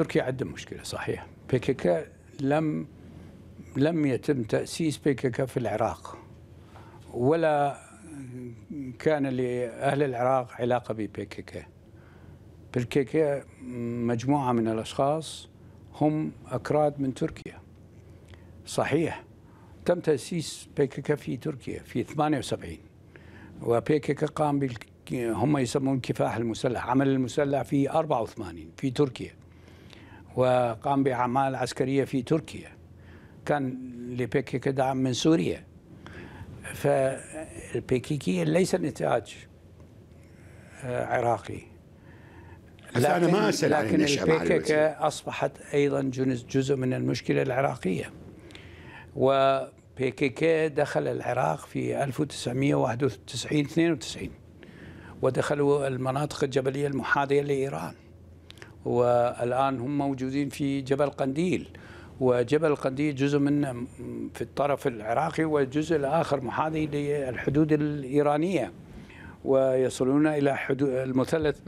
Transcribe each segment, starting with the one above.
تركيا عندها مشكله صحيح كي لم لم يتم تاسيس كي في العراق ولا كان لاهل العراق علاقه كي كي مجموعه من الاشخاص هم اكراد من تركيا صحيح تم تاسيس كي في تركيا في 78 كي قام بال هم يسمون الكفاح المسلح عمل المسلح في 84 في تركيا وقام بأعمال عسكرية في تركيا كان لبيكيك دعم من سوريا فالبيكيكية ليس نتاج آه، عراقي لكن أنا ما أسأل لكن البيكيك أصبحت أيضا جزء من المشكلة العراقية وبيكيكي دخل العراق في 1991 92 ودخلوا المناطق الجبلية المحاذية لإيران والآن هم موجودين في جبل قنديل وجبل قنديل جزء منه في الطرف العراقي والجزء الآخر محاذي للحدود الإيرانية ويصلون إلى حدود المثلث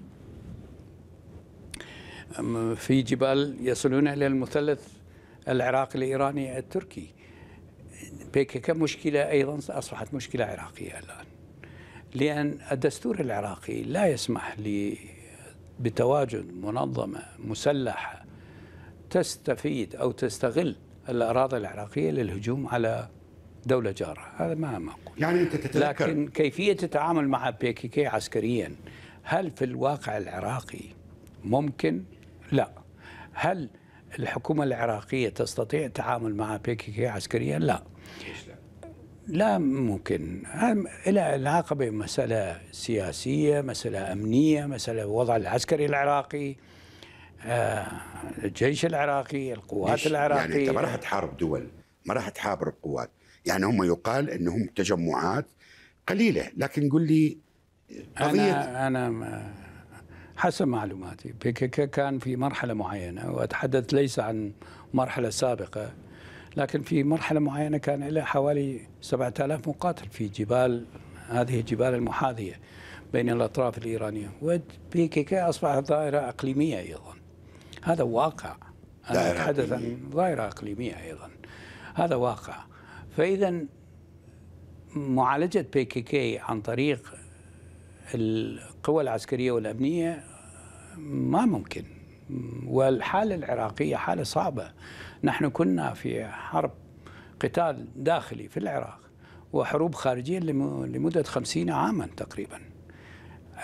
في جبال يصلون إلى المثلث العراقي الإيراني التركي بيكيكا مشكلة أيضا أصبحت مشكلة عراقية الآن لأن الدستور العراقي لا يسمح بتواجد منظمة مسلحة تستفيد أو تستغل الأراضي العراقية للهجوم على دولة جارة هذا ما معقول يعني أنت تتذكر لكن كيفية التعامل مع بيكيكي عسكريا هل في الواقع العراقي ممكن؟ لا هل الحكومة العراقية تستطيع التعامل مع بيكيكي عسكريا؟ لا لا ممكن إلى العلاقة بمسألة سياسية مسألة أمنية مسألة الوضع العسكري العراقي آه، الجيش العراقي القوات يعني العراقية يعني أنت ما راح تحارب دول ما راح تحارب القوات يعني هم يقال أنهم تجمعات قليلة لكن قل لي قضية أنا, أنا حسب معلوماتي بيكك كان في مرحلة معينة وأتحدث ليس عن مرحلة سابقة لكن في مرحلة معينة كان إلى حوالي 7000 مقاتل في جبال هذه الجبال المحاذية بين الأطراف الإيرانية وبي كي كي أصبحت ظاهرة إقليمية أيضا هذا واقع حدثا عن ظاهرة إقليمية أيضا هذا واقع فإذا معالجة بي كي كي عن طريق القوى العسكرية والأمنية ما ممكن والحالة العراقية حالة صعبة نحن كنا في حرب قتال داخلي في العراق وحروب خارجية لمدة خمسين عاما تقريبا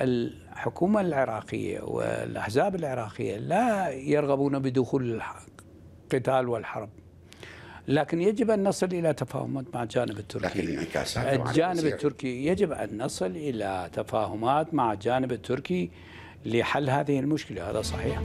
الحكومة العراقية والأحزاب العراقية لا يرغبون بدخول القتال والحرب لكن يجب أن نصل إلى تفاهمات مع الجانب التركي لكن الجانب التركي يجب أن نصل إلى تفاهمات مع الجانب التركي لحل هذه المشكله هذا صحيح